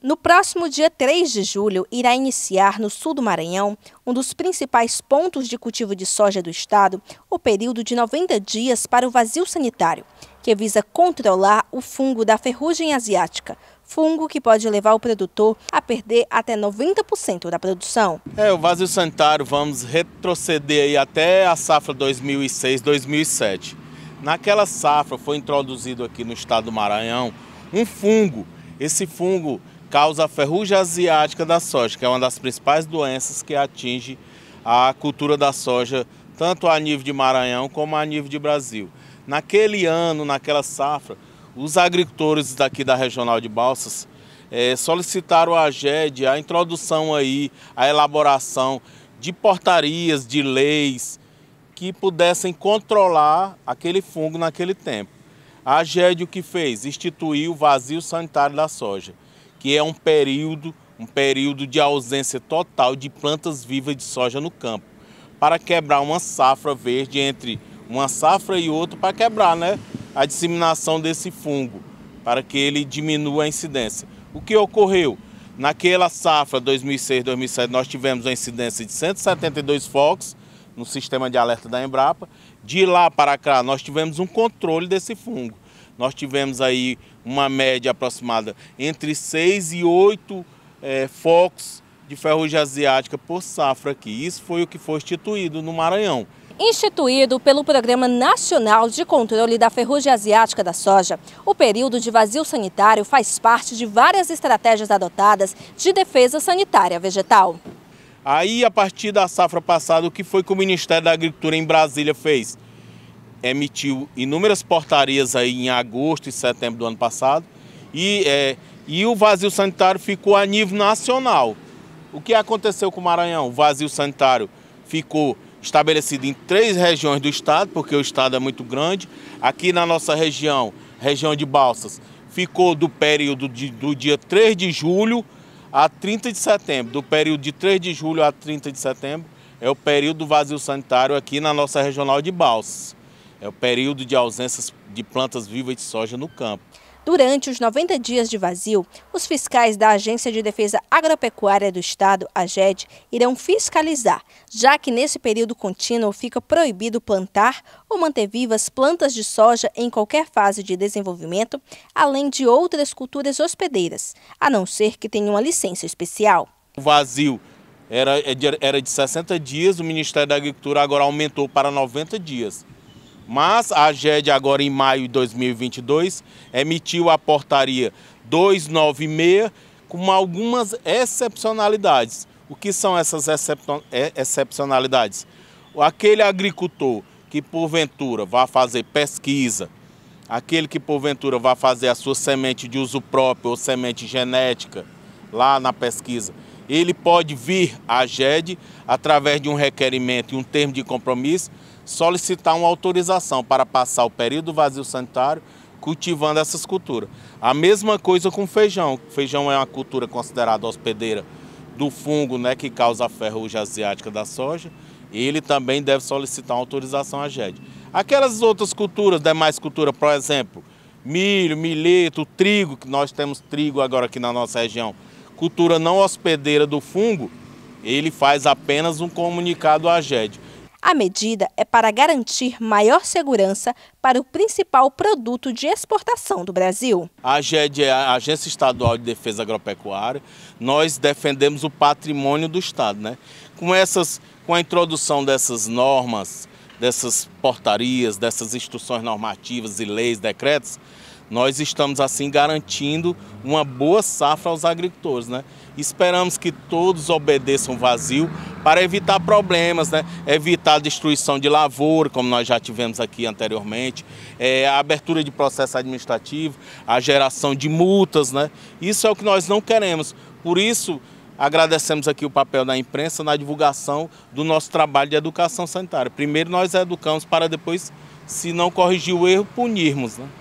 No próximo dia 3 de julho, irá iniciar no sul do Maranhão, um dos principais pontos de cultivo de soja do estado, o período de 90 dias para o vazio sanitário, que visa controlar o fungo da ferrugem asiática, fungo que pode levar o produtor a perder até 90% da produção. É, o vazio sanitário vamos retroceder aí até a safra 2006-2007. Naquela safra foi introduzido aqui no estado do Maranhão um fungo, esse fungo causa a ferrugem asiática da soja, que é uma das principais doenças que atinge a cultura da soja, tanto a nível de Maranhão como a nível de Brasil. Naquele ano, naquela safra, os agricultores daqui da Regional de Balsas é, solicitaram a GED a introdução aí, a elaboração de portarias, de leis que pudessem controlar aquele fungo naquele tempo. A GED o que fez? Instituiu o vazio sanitário da soja que é um período, um período de ausência total de plantas vivas de soja no campo, para quebrar uma safra verde entre uma safra e outra, para quebrar né, a disseminação desse fungo, para que ele diminua a incidência. O que ocorreu? Naquela safra 2006-2007, nós tivemos uma incidência de 172 focos no sistema de alerta da Embrapa. De lá para cá, nós tivemos um controle desse fungo. Nós tivemos aí uma média aproximada entre 6 e 8 é, focos de ferrugem asiática por safra aqui. Isso foi o que foi instituído no Maranhão. Instituído pelo Programa Nacional de Controle da Ferrugem Asiática da Soja, o período de vazio sanitário faz parte de várias estratégias adotadas de defesa sanitária vegetal. Aí, a partir da safra passada, o que foi que o Ministério da Agricultura em Brasília fez? emitiu inúmeras portarias aí em agosto e setembro do ano passado e, é, e o vazio sanitário ficou a nível nacional. O que aconteceu com o Maranhão? O vazio sanitário ficou estabelecido em três regiões do estado, porque o estado é muito grande. Aqui na nossa região, região de Balsas, ficou do período de, do dia 3 de julho a 30 de setembro. Do período de 3 de julho a 30 de setembro é o período do vazio sanitário aqui na nossa regional de Balsas é o período de ausências de plantas vivas de soja no campo. Durante os 90 dias de vazio, os fiscais da Agência de Defesa Agropecuária do Estado, AGED, irão fiscalizar, já que nesse período contínuo fica proibido plantar ou manter vivas plantas de soja em qualquer fase de desenvolvimento, além de outras culturas hospedeiras, a não ser que tenha uma licença especial. O vazio era, é era de 60 dias, o Ministério da Agricultura agora aumentou para 90 dias. Mas a AGED, agora em maio de 2022, emitiu a portaria 296 com algumas excepcionalidades. O que são essas é, excepcionalidades? Aquele agricultor que porventura vá fazer pesquisa, aquele que porventura vá fazer a sua semente de uso próprio ou semente genética lá na pesquisa, ele pode vir à GED através de um requerimento e um termo de compromisso solicitar uma autorização para passar o período vazio sanitário cultivando essas culturas. A mesma coisa com feijão. Feijão é uma cultura considerada hospedeira do fungo né, que causa a ferrugem asiática da soja. Ele também deve solicitar uma autorização à GED. Aquelas outras culturas, demais culturas, por exemplo, milho, milheto, trigo, que nós temos trigo agora aqui na nossa região, cultura não hospedeira do fungo, ele faz apenas um comunicado à GED. A medida é para garantir maior segurança para o principal produto de exportação do Brasil. A AGED é a Agência Estadual de Defesa Agropecuária. Nós defendemos o patrimônio do Estado. Né? Com, essas, com a introdução dessas normas, dessas portarias, dessas instruções normativas e leis, decretos, nós estamos assim garantindo uma boa safra aos agricultores, né? Esperamos que todos obedeçam vazio para evitar problemas, né? Evitar a destruição de lavoura, como nós já tivemos aqui anteriormente, é, a abertura de processo administrativo, a geração de multas, né? Isso é o que nós não queremos. Por isso, agradecemos aqui o papel da imprensa na divulgação do nosso trabalho de educação sanitária. Primeiro nós educamos para depois, se não corrigir o erro, punirmos, né?